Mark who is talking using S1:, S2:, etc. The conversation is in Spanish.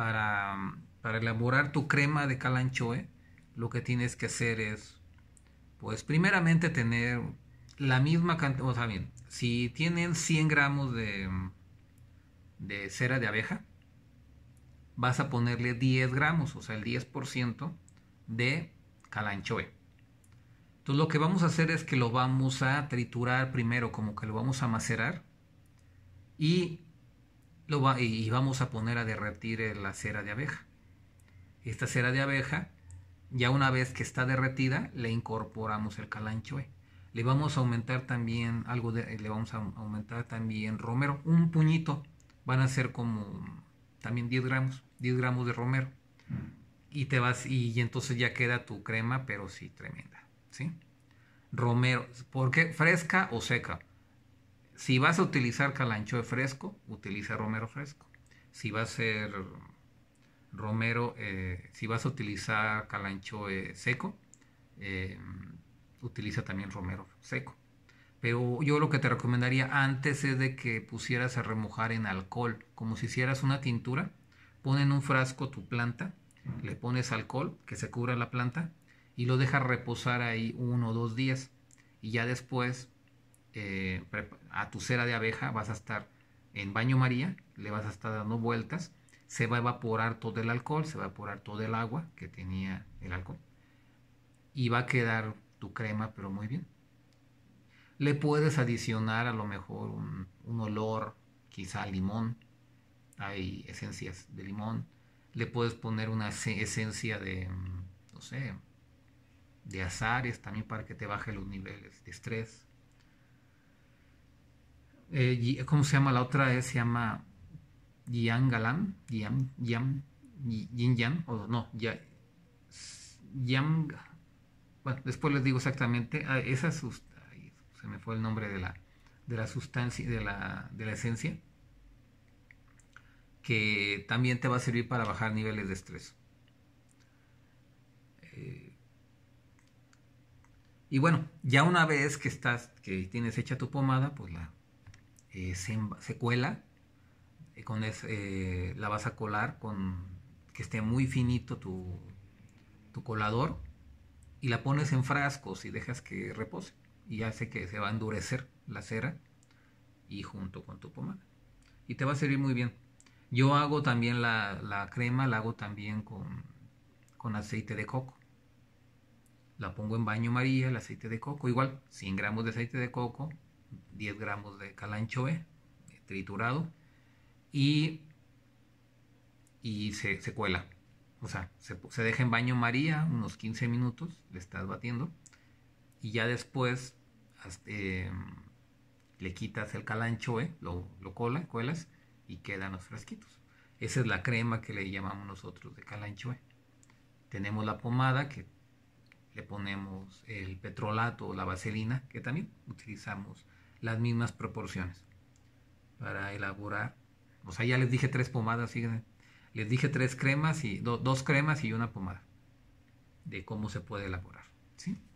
S1: para, elaborar tu crema de calanchoe, lo que tienes que hacer es, pues primeramente tener la misma cantidad, o sea, bien, si tienen 100 gramos de, de cera de abeja, vas a ponerle 10 gramos, o sea, el 10% de calanchoe. Entonces lo que vamos a hacer es que lo vamos a triturar primero, como que lo vamos a macerar. Y y vamos a poner a derretir eh, la cera de abeja. Esta cera de abeja, ya una vez que está derretida, le incorporamos el calanchoe. Le vamos a aumentar también algo de, eh, le vamos a aumentar también romero, un puñito. Van a ser como también 10 gramos, 10 gramos de romero. Y te vas, y, entonces ya queda tu crema, pero sí tremenda, ¿sí? Romero, qué? fresca o seca si vas a utilizar calanchoe fresco, utiliza romero fresco. Si va a ser romero, eh, si vas a utilizar calanchoe eh, seco, eh, utiliza también romero seco. Pero yo lo que te recomendaría antes es de que pusieras a remojar en alcohol, como si hicieras una tintura. Pon en un frasco tu planta, le pones alcohol que se cubra la planta y lo dejas reposar ahí uno o dos días. Y ya después eh, a tu cera de abeja, vas a estar en baño María, le vas a estar dando vueltas, se va a evaporar todo el alcohol, se va a evaporar todo el agua que tenía el alcohol y va a quedar tu crema, pero muy bien. Le puedes adicionar a lo mejor un, olor, quizá limón, hay esencias de limón, le puedes poner una esencia de, no sé, de azares también para que te baje los niveles de estrés. Eh, eh, ¿Cómo se llama la otra? Eh, se llama Yang Galan, Yang, Yang, Yin Yang, o no, Yang. Bueno, después les digo exactamente. Ah, esa sustancia, se me fue el nombre de la, de la sustancia, de la, esencia, que también te va a servir para bajar niveles de estrés. y bueno, ya una vez que estás, que tienes hecha tu pomada, pues la eh, se, cuela, eh, con eh, la vas a colar con que esté muy finito tu, colador y la pones en frascos y dejas que repose. Y hace que se va a endurecer la cera y junto con tu pomada. Y te va a servir muy bien. Yo hago también la, crema, la hago también con, con, aceite de coco. La pongo en baño María, el aceite de coco, igual 100 gramos de aceite de coco, 10 gramos de calanchoe eh, triturado y, y se, cuela. O sea, se, deja en baño María unos 15 minutos, le estás batiendo y ya después eh, le quitas el calanchoe, eh, lo, lo cola, cuelas y quedan los frasquitos. Esa es la crema que le llamamos nosotros de calanchoe. Tenemos la pomada que le ponemos el petrolato o la vaselina que también utilizamos las mismas proporciones para elaborar. O sea, ya les dije tres pomadas, fíjense. Les dije tres cremas y dos cremas y una pomada de cómo se puede elaborar. ¿sí?